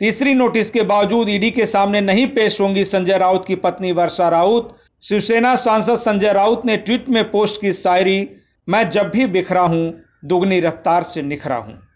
तीसरी नोटिस के बावजूद ईडी के सामने नहीं पेश होंगी संजय राउत की पत्नी वर्षा राउत शिवसेना सांसद संजय राउत ने ट्वीट में पोस्ट की शायरी मैं जब भी बिखरा हूं दुगनी रफ्तार से निखरा हूं